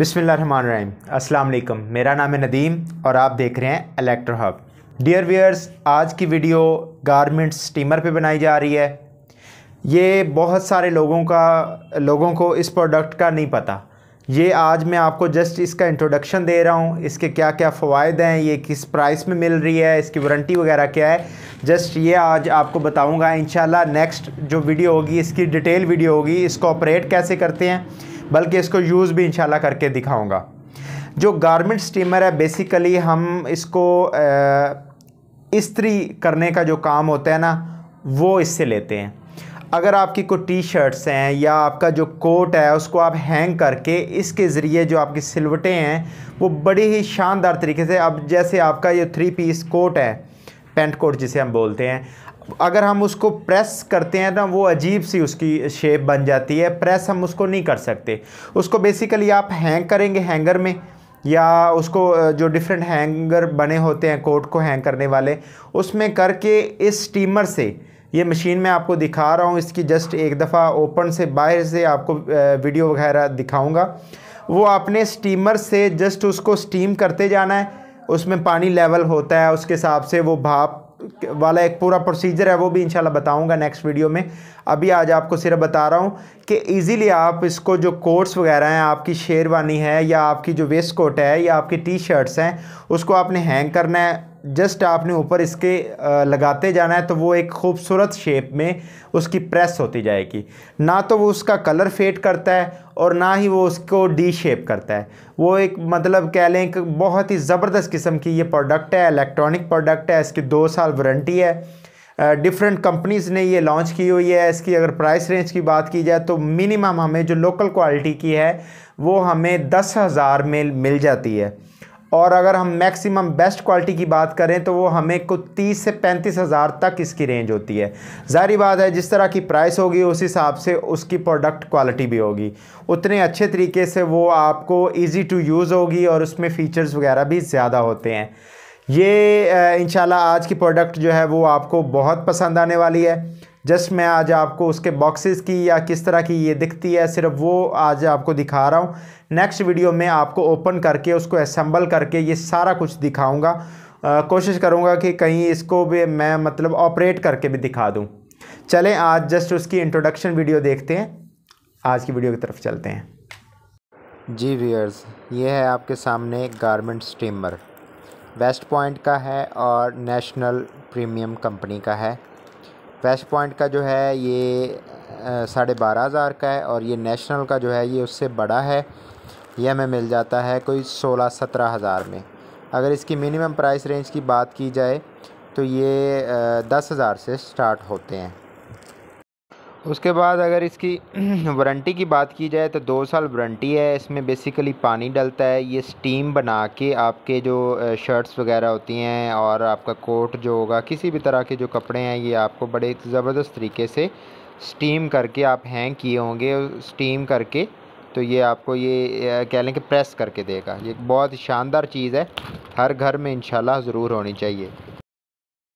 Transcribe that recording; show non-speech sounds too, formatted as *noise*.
अस्सलाम वालेकुम मेरा नाम है नदीम और आप देख रहे हैं इलेक्ट्रो हब डियर वियर्स आज की वीडियो गारमेंट स्टीमर पे बनाई जा रही है ये बहुत सारे लोगों का लोगों को इस प्रोडक्ट का नहीं पता ये आज मैं आपको जस्ट इसका इंट्रोडक्शन दे रहा हूँ इसके क्या क्या फ़वाद हैं ये किस प्राइस में मिल रही है इसकी वारंटी वगैरह क्या है जस्ट ये आज आपको बताऊँगा इन नेक्स्ट जो वीडियो होगी इसकी डिटेल वीडियो होगी इसको ऑपरेट कैसे करते हैं बल्कि इसको यूज़ भी इंशाल्लाह करके दिखाऊंगा जो गारमेंट स्टीमर है बेसिकली हम इसको इस्त्री करने का जो काम होता है ना वो इससे लेते हैं अगर आपकी कोई टी शर्ट्स हैं या आपका जो कोट है उसको आप हैंग करके इसके ज़रिए जो आपकी सिलवटें हैं वो बड़ी ही शानदार तरीके से अब जैसे आपका ये थ्री पीस कोट है पेंट कोट जिसे हम बोलते हैं अगर हम उसको प्रेस करते हैं ना वो अजीब सी उसकी शेप बन जाती है प्रेस हम उसको नहीं कर सकते उसको बेसिकली आप हैंग करेंगे हैंगर में या उसको जो डिफरेंट हैंगर बने होते हैं कोट को हैंग करने वाले उसमें करके इस स्टीमर से ये मशीन मैं आपको दिखा रहा हूँ इसकी जस्ट एक दफ़ा ओपन से बाहर से आपको वीडियो वगैरह दिखाऊँगा वो आपने स्टीमर से जस्ट उसको स्टीम करते जाना है उसमें पानी लेवल होता है उसके हिसाब से वो भाप वाला एक पूरा प्रोसीजर है वो भी इंशाल्लाह बताऊंगा नेक्स्ट वीडियो में अभी आज आपको सिर्फ बता रहा हूँ कि इजीली आप इसको जो कोट्स वगैरह हैं आपकी शेरवानी है या आपकी जो वेस्ट कोट है या आपकी टी शर्ट्स हैं उसको आपने हैंग करना है जस्ट आपने ऊपर इसके लगाते जाना है तो वो एक खूबसूरत शेप में उसकी प्रेस होती जाएगी ना तो वो उसका कलर फेड करता है और ना ही वो उसको डी शेप करता है वो एक मतलब कह लें कि बहुत ही ज़बरदस्त किस्म की ये प्रोडक्ट है इलेक्ट्रॉनिक प्रोडक्ट है इसकी दो साल वारंटी है डिफरेंट कंपनीज़ ने ये लॉन्च की हुई है इसकी अगर प्राइस रेंज की बात की जाए तो मिनिमम हमें जो लोकल क्वालिटी की है वो हमें दस हज़ार में मिल जाती है और अगर हम मैक्सिमम बेस्ट क्वालिटी की बात करें तो वो हमें कुछ तीस से पैंतीस हज़ार तक इसकी रेंज होती है जारी बात है जिस तरह की प्राइस होगी उस हिसाब से उसकी प्रोडक्ट क्वालिटी भी होगी उतने अच्छे तरीके से वो आपको ईजी टू यूज़ होगी और उसमें फ़ीचर्स वगैरह भी ज़्यादा होते हैं ये इन आज की प्रोडक्ट जो है वो आपको बहुत पसंद आने वाली है जस्ट मैं आज आपको उसके बॉक्सेस की या किस तरह की ये दिखती है सिर्फ वो आज आपको दिखा रहा हूँ नेक्स्ट वीडियो में आपको ओपन करके उसको असम्बल करके ये सारा कुछ दिखाऊँगा कोशिश करूँगा कि कहीं इसको भी मैं मतलब ऑपरेट करके भी दिखा दूँ चलें आज जस्ट उसकी इंट्रोडक्शन वीडियो देखते हैं आज की वीडियो की तरफ चलते हैं जी वीयर्स ये है आपके सामने गारमेंट स्टीमर वेस्ट पॉइंट का है और नेशनल प्रीमियम कंपनी का है वेस्ट पॉइंट का जो है ये साढ़े बारह हज़ार का है और ये नेशनल का जो है ये उससे बड़ा है ये हमें मिल जाता है कोई सोलह सत्रह हज़ार में अगर इसकी मिनिमम प्राइस रेंज की बात की जाए तो ये दस हज़ार से स्टार्ट होते हैं उसके बाद अगर इसकी *clears throat* वारंटी की बात की जाए तो दो साल वारंटी है इसमें बेसिकली पानी डलता है ये स्टीम बना के आपके जो शर्ट्स वगैरह होती हैं और आपका कोट जो होगा किसी भी तरह के जो कपड़े हैं ये आपको बड़े ज़बरदस्त तरीके से स्टीम करके आप हैंग किए होंगे स्टीम करके तो ये आपको ये कह लें कि प्रेस करके देगा ये बहुत शानदार चीज़ है हर घर में इन ज़रूर होनी चाहिए